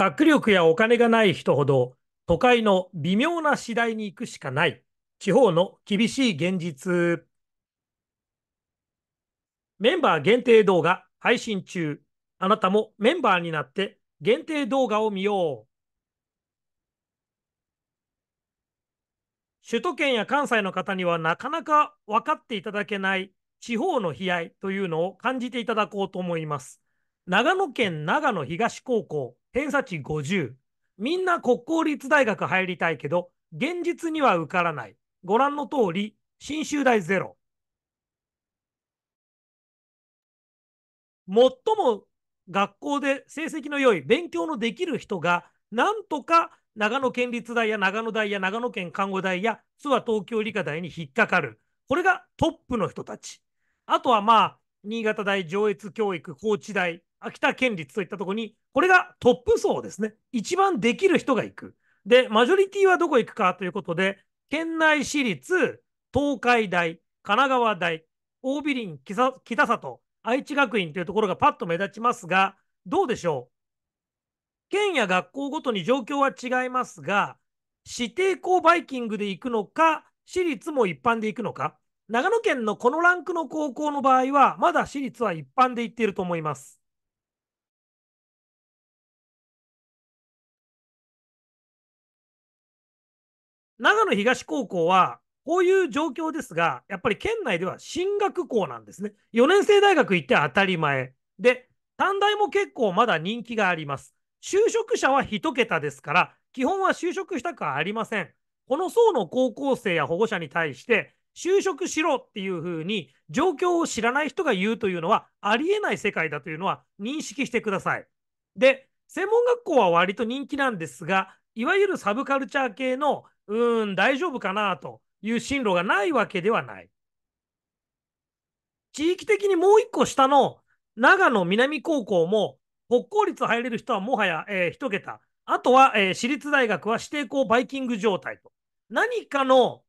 学力やお金がない人ほど都会の微妙な次第に行くしかない地方の厳しい現実メンバー限定動画配信中あなたもメンバーになって限定動画を見よう首都圏や関西の方にはなかなか分かっていただけない地方の悲哀というのを感じていただこうと思います長野県長野東高校偏差値50。みんな国公立大学入りたいけど、現実には受からない。ご覧の通り、信州大ゼロ。最も学校で成績の良い、勉強のできる人が、なんとか長野県立大や長野大や長野県看護大や諏訪東京理科大に引っかかる。これがトップの人たち。あとはまあ、新潟大、上越教育、高知大、秋田県立といったところにこれがトップ層ですね。一番できる人が行く。で、マジョリティはどこ行くかということで、県内私立、東海大、神奈川大、大美林、北里、愛知学院というところがパッと目立ちますが、どうでしょう県や学校ごとに状況は違いますが、指定校バイキングで行くのか、私立も一般で行くのか、長野県のこのランクの高校の場合は、まだ私立は一般で行っていると思います。長野東高校は、こういう状況ですが、やっぱり県内では進学校なんですね。4年生大学行って当たり前。で、短大も結構まだ人気があります。就職者は1桁ですから、基本は就職したくはありません。この層の高校生や保護者に対して、就職しろっていうふうに状況を知らない人が言うというのはありえない世界だというのは認識してください。で、専門学校は割と人気なんですが、いわゆるサブカルチャー系のうん、大丈夫かなという進路がないわけではない。地域的にもう一個下の長野南高校も国公立入れる人はもはや、えー、1桁。あとは、えー、私立大学は指定校バイキング状態と。何かの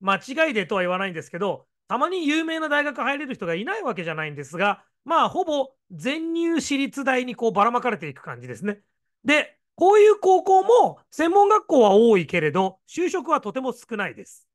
間違いでとは言わないんですけど、たまに有名な大学入れる人がいないわけじゃないんですが、まあ、ほぼ全入私立大にこうばらまかれていく感じですね。で、こういう高校も専門学校は多いけれど、就職はとても少ないです。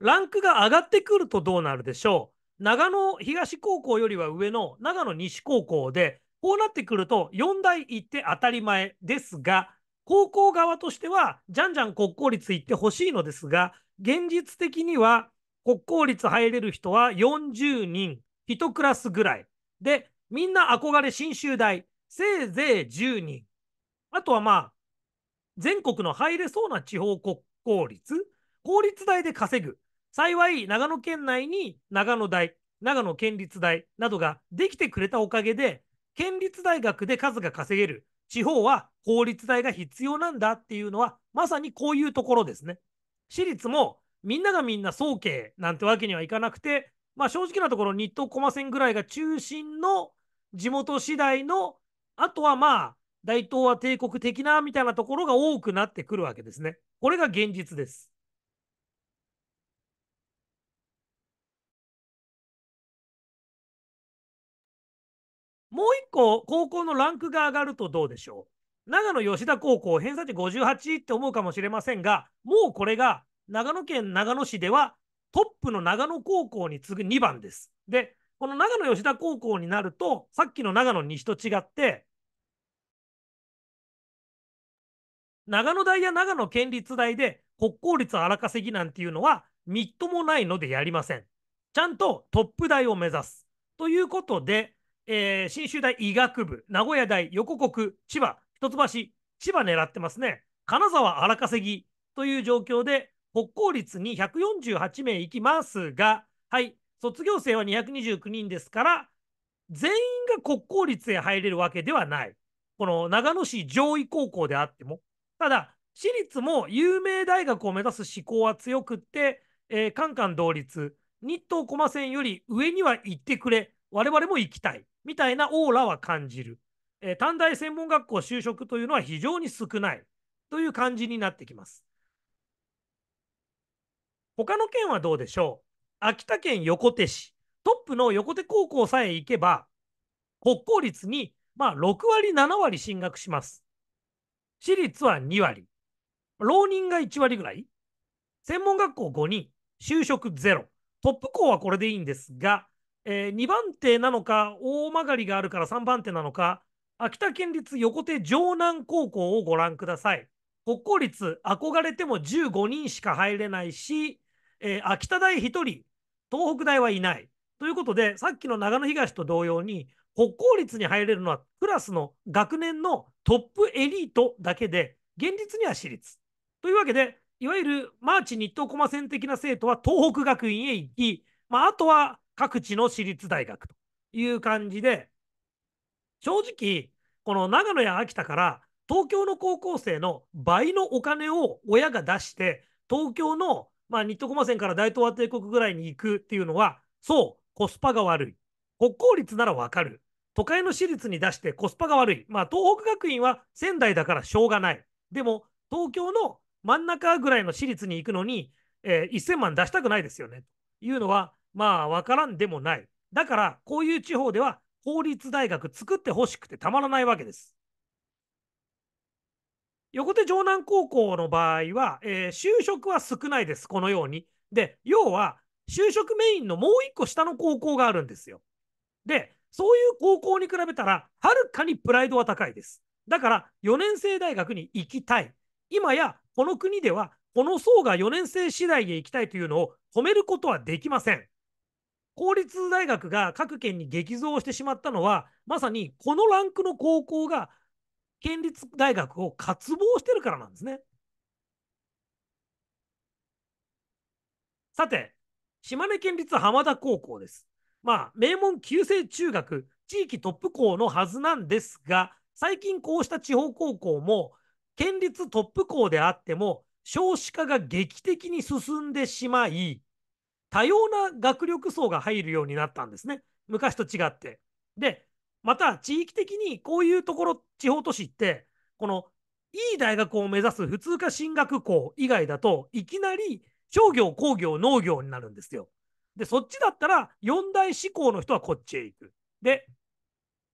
ランクが上がってくるとどうなるでしょう長野東高校よりは上の長野西高校で、こうなってくると4大行って当たり前ですが、高校側としては、じゃんじゃん国公立行ってほしいのですが、現実的には国公立入れる人は40人、1クラスぐらい。で、みんな憧れ信州大、せいぜい10人。あとはまあ、全国の入れそうな地方国公立、公立大で稼ぐ。幸い、長野県内に長野大、長野県立大などができてくれたおかげで、県立大学で数が稼げる。地方は公立大が必要なんだっていうのは、まさにこういうところですね。私立もみんながみんな総慶なんてわけにはいかなくて、まあ、正直なところ、日東駒線ぐらいが中心の地元次第の、あとはまあ、大東亜帝国的なみたいなところが多くなってくるわけですね。これが現実です。もう一個、高校のランクが上がるとどうでしょう。長野吉田高校、偏差値58って思うかもしれませんが、もうこれが長野県長野市ではトップの長野高校に次ぐ2番です。で、この長野吉田高校になると、さっきの長野西と違って、長野大や長野県立大で国公立荒稼ぎなんていうのはみっともないのでやりません。ちゃんとトップ大を目指す。ということで、えー、信州大医学部、名古屋大、横国、千葉、一橋、千葉狙ってますね。金沢荒稼ぎという状況で、国公立に148名行きますが、はい、卒業生は229人ですから、全員が国公立へ入れるわけではない。この長野市上位高校であっても。ただ、私立も有名大学を目指す志向は強くって、えー、カンカン同率、日東駒線より上には行ってくれ、我々も行きたい、みたいなオーラは感じる。えー、短大専門学校就職というのは非常に少ないという感じになってきます。他の県はどうでしょう秋田県横手市、トップの横手高校さえ行けば、国公立にまあ6割、7割進学します。私立は2割、浪人が1割ぐらい、専門学校5人、就職ゼロ、トップ校はこれでいいんですが、えー、2番手なのか、大曲りがあるから3番手なのか、秋田県立横手城南高校をご覧ください。国公立、憧れても15人しか入れないし、えー、秋田大1人、東北大はいない。ということで、さっきの長野東と同様に、国公立に入れるのはクラスの学年のトップエリートだけで、現実には私立。というわけで、いわゆるマーチ日東駒線的な生徒は東北学院へ行き、まあ、あとは各地の私立大学という感じで、正直、この長野や秋田から東京の高校生の倍のお金を親が出して、東京のまあ、ニットコマ線から大東亜帝国ぐらいに行くっていうのは、そう、コスパが悪い。国公立ならわかる。都会の私立に出してコスパが悪い。まあ、東北学院は仙台だからしょうがない。でも、東京の真ん中ぐらいの私立に行くのに、えー、1000万出したくないですよね。というのは、まあ、わからんでもない。だから、こういう地方では、公立大学作ってほしくてたまらないわけです。横手城南高校の場合は、えー、就職は少ないです、このように。で、要は、就職メインのもう一個下の高校があるんですよ。で、そういう高校に比べたら、はるかにプライドは高いです。だから、4年生大学に行きたい。今や、この国では、この層が4年生次第へ行きたいというのを褒めることはできません。公立大学が各県に激増してしまったのは、まさにこのランクの高校が県立大学を渇望してるからなんですね。さて、島根県立浜田高校です。まあ、名門旧制中学、地域トップ校のはずなんですが、最近こうした地方高校も、県立トップ校であっても、少子化が劇的に進んでしまい、多様な学力層が入るようになったんですね。昔と違って。で、また地域的にこういうところ、地方都市って、このいい大学を目指す普通科進学校以外だといきなり商業、工業、農業になるんですよ。で、そっちだったら四大志向の人はこっちへ行く。で、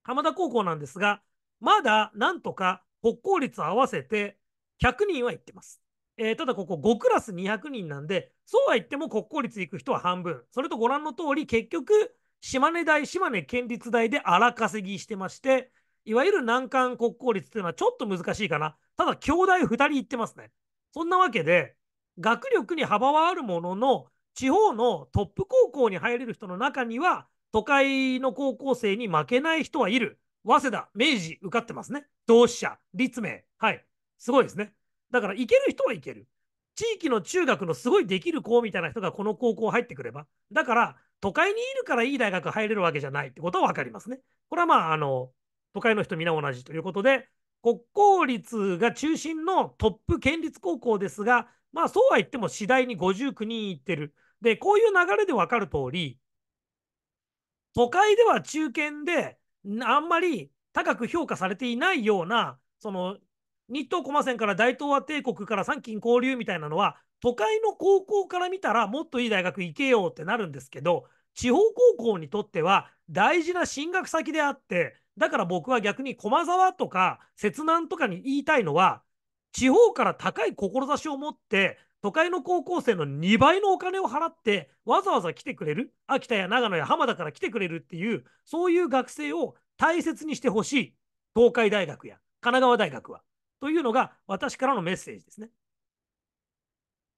浜田高校なんですが、まだなんとか国公立合わせて100人は行ってます。えー、ただここ5クラス200人なんで、そうは言っても国公立行く人は半分。それとご覧の通り、結局、島根大、島根県立大で荒稼ぎしてまして、いわゆる難関国公立っていうのはちょっと難しいかな。ただ、兄弟2人行ってますね。そんなわけで、学力に幅はあるものの、地方のトップ高校に入れる人の中には、都会の高校生に負けない人はいる。早稲田、明治、受かってますね。同志社、立命。はい。すごいですね。だから、行ける人はいける。地域の中学のすごいできる子みたいな人がこの高校入ってくれば。だから、都会にいるからいい大学入れるわけじゃないってことは分かりますね。これはまあ、あの、都会の人皆同じということで、国公立が中心のトップ県立高校ですが、まあそうは言っても次第に59人いってる。で、こういう流れで分かる通り、都会では中堅で、あんまり高く評価されていないような、その日東駒線から大東亜帝国から参勤交流みたいなのは都会の高校から見たらもっといい大学行けよってなるんですけど地方高校にとっては大事な進学先であってだから僕は逆に駒沢とか摂南とかに言いたいのは地方から高い志を持って都会の高校生の2倍のお金を払ってわざわざ来てくれる秋田や長野や浜田から来てくれるっていうそういう学生を大切にしてほしい東海大学や神奈川大学は。というのが私からのメッセージですね。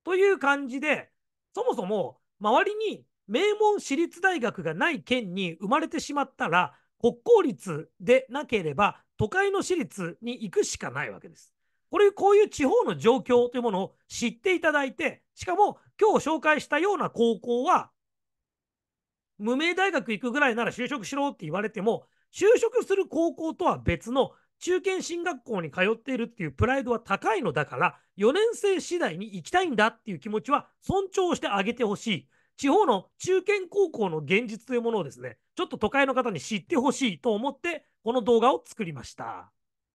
という感じで、そもそも周りに名門私立大学がない県に生まれてしまったら、国公立でなければ都会の私立に行くしかないわけです。これ、こういう地方の状況というものを知っていただいて、しかも今日紹介したような高校は、無名大学行くぐらいなら就職しろって言われても、就職する高校とは別の中堅進学校に通っているっていうプライドは高いのだから、4年生次第に行きたいんだっていう気持ちは尊重してあげてほしい。地方の中堅高校の現実というものをですね、ちょっと都会の方に知ってほしいと思って、この動画を作りました。